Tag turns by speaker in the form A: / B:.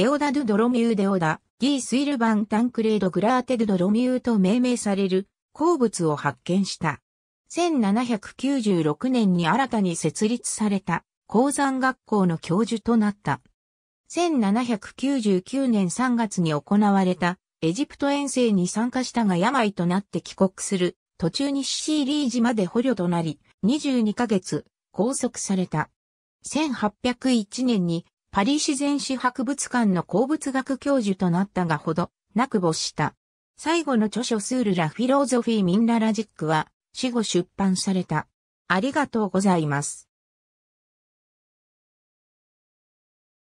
A: デオダドゥドロミューデオダ、ギースイルバン
B: タンクレードグラーテドドロミューと命名される鉱物を発見した。1796年に新たに設立された鉱山学校の教授となった。1799年3月に行われたエジプト遠征に参加したが病となって帰国する途中にシシーリー島で捕虜となり22ヶ月拘束された。1801年にパリ自然史博物館の鉱物学教授となったがほど、なく没した。最後の著書スールラフィローゾフィーミンララジックは、死後出
A: 版された。ありがとうございます。